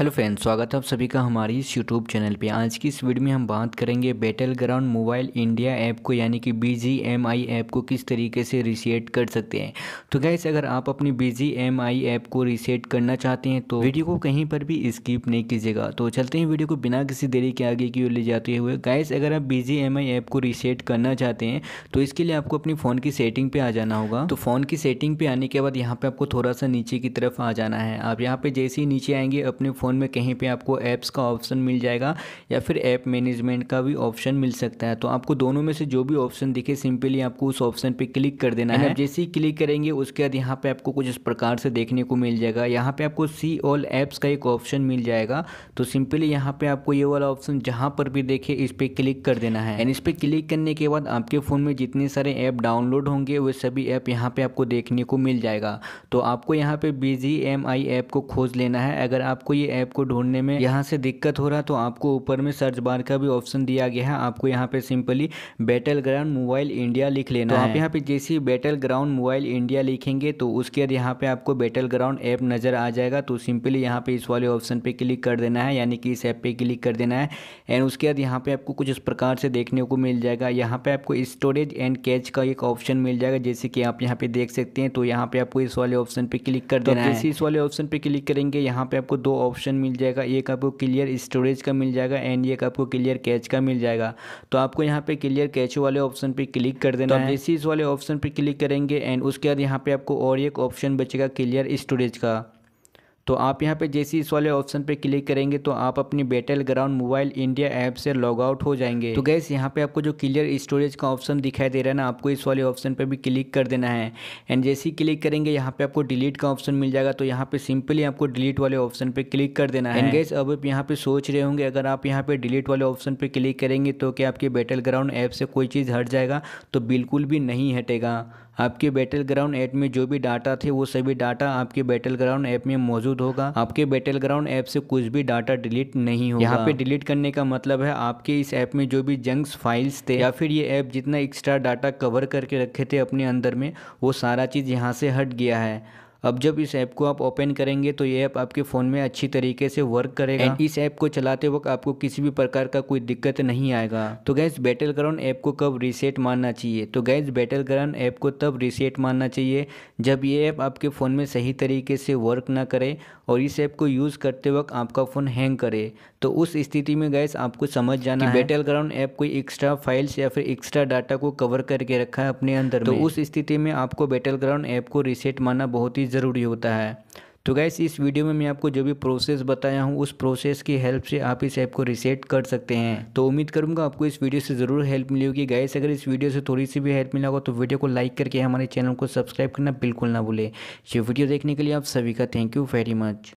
hello friend स्वागत है आप सभी का हमारे इस यूट्यूब चैनल पे आज की इस वीडियो में हम बात करेंगे Battleground Mobile India app को यानी कि B G M I app को किस तरीके से रीसेट कर सकते हैं तो गैस अगर आप अपनी B G M I app को रीसेट करना चाहते हैं तो वीडियो को कहीं पर भी स्किप नहीं कीजिएगा तो चलते हैं वीडियो को बिना किसी देरी के आगे की ओर ले जाते हुए गैस अगर आप B G M I app को रीसेट करना चाहते हैं तो इसके लिए आपको अपनी फ़ोन की सेटिंग पर आ जाना होगा तो फ़ोन की सेटिंग पर आने के बाद यहाँ पर आपको थोड़ा सा नीचे की तरफ आ जाना है आप यहाँ पर जैसे ही नीचे आएंगे अपने फ़ोन फ़ोन में कहीं पे आपको ऐप्स का ऑप्शन मिल जाएगा या फिर ऐप मैनेजमेंट का भी ऑप्शन मिल सकता है तो आपको दोनों में से जो भी ऑप्शन दिखे सिंपली आपको उस ऑप्शन पर क्लिक कर देना है जैसे ही क्लिक करेंगे उसके बाद यहाँ पर आपको कुछ इस प्रकार से देखने को मिल जाएगा यहाँ पर आपको सी ऑल ऐप्स का एक ऑप्शन मिल जाएगा तो सिंपली यहाँ पर आपको ये वाला ऑप्शन जहाँ पर भी देखे इस पर क्लिक कर देना है एंड इस पर क्लिक करने के बाद आपके फ़ोन में जितने सारे ऐप डाउनलोड होंगे वे सभी ऐप यहाँ पे आपको देखने को मिल जाएगा तो आपको यहाँ पे B G M I app को खोज लेना है अगर आपको ये ऐप को ढूंढने में यहाँ से दिक्कत हो रहा तो आपको ऊपर में सर्च बार का भी ऑप्शन दिया गया है आपको यहाँ पे simply Battleground Mobile India लिख लेना तो आप यहाँ पे जैसे ही बैटल ग्राउंड मोबाइल इंडिया लिखेंगे तो उसके बाद यहाँ पे आपको बैटल ग्राउंड ऐप नज़र आ जाएगा तो सिंपली यहाँ पे इस वाले ऑप्शन पे क्लिक कर देना है यानी कि इस ऐप पे क्लिक कर देना है एंड उसके बाद यहाँ पे आपको कुछ इस प्रकार से देखने को मिल जाएगा यहाँ पे आपको स्टोरेज एंड कैच का एक ऑप्शन मिल जाएगा जैसे कि आप यहाँ पे देख सकते हैं तो यहाँ पे आपको इस वाले ऑप्शन पे क्लिक कर तो देना है इस वाले ऑप्शन पे क्लिक करेंगे यहाँ पे आपको दो ऑप्शन ऑप्शन मिल जाएगा एक आपको क्लियर स्टोरेज का मिल जाएगा एंड एक आपको क्लियर कैच का मिल जाएगा तो आपको यहाँ पे क्लियर कैच वाले ऑप्शन पे क्लिक कर देना तो है इसी वाले ऑप्शन पे क्लिक करेंगे एंड उसके बाद यहाँ पे आपको और एक ऑप्शन बचेगा क्लियर स्टोरेज का तो आप यहाँ पे जैसे इस वाले ऑप्शन पे क्लिक करेंगे तो आप अपनी Battleground Mobile India app से लॉग आउट हो जाएंगे तो गैस यहाँ पे आपको जो क्लियर स्टोरेज का ऑप्शन दिखाई दे रहा है ना आपको इस वाले ऑप्शन पर भी क्लिक कर देना है एंड जैसे ही क्लिक करेंगे यहाँ पे आपको डिलीट का ऑप्शन मिल जाएगा तो यहाँ पे सिंपली आपको डिलीट वाले ऑप्शन पर क्लिक कर देना है एंड गैस अब आप यहाँ पे सोच रहे होंगे अगर आप यहाँ पे डिलीट वाले ऑप्शन पर क्लिक करेंगे तो क्या आपके बैटल ग्राउंड ऐप से कोई चीज़ हट जाएगा तो बिल्कुल भी नहीं हटेगा आपके बैटल ग्राउंड ऐप में जो भी डाटा थे वो सभी डाटा आपके बैटल ग्राउंड ऐप में मौजूद होगा आपके बैटल ग्राउंड ऐप से कुछ भी डाटा डिलीट नहीं होगा यहाँ पे डिलीट करने का मतलब है आपके इस ऐप में जो भी जंक्स फाइल्स थे या फिर ये ऐप जितना एक्स्ट्रा डाटा कवर करके रखे थे अपने अंदर में वो सारा चीज़ यहाँ से हट गया है अब जब इस ऐप को आप ओपन करेंगे तो ये ऐप आपके फ़ोन में अच्छी तरीके से वर्क करेगा एंड इस ऐप को चलाते वक्त आपको किसी भी प्रकार का कोई दिक्कत नहीं आएगा तो गैस बैटल ग्राउंड ऐप को कब रीसेट मानना चाहिए तो गैस बैटल ग्राउंड ऐप को तब रीसेट मानना चाहिए जब ये ऐप आपके फ़ोन में सही तरीके से वर्क ना करे और इस ऐप को यूज़ करते वक्त आपका फ़ोन हैंग करे तो उस स्थिति में गैस आपको समझ जाना है बैटल ग्राउंड ऐप कोई एक्स्ट्रा फाइल्स या फिर एक्स्ट्रा डाटा को कवर करके रखा है अपने अंदर तो उस स्थिति में आपको बैटल ग्राउंड ऐप को रीसेट मानना बहुत ही ज़रूरी होता है तो गैस इस वीडियो में मैं आपको जो भी प्रोसेस बताया हूँ उस प्रोसेस की हेल्प से आप इस ऐप को रिसेट कर सकते हैं तो उम्मीद करूँगा आपको इस वीडियो से ज़रूर हेल्प मिली होगी गैस अगर इस वीडियो से थोड़ी सी भी हेल्प मिला होगा तो वीडियो को लाइक करके हमारे चैनल को सब्सक्राइब करना बिल्कुल ना भूलें ये वीडियो देखने के लिए आप सभी का थैंक यू वेरी मच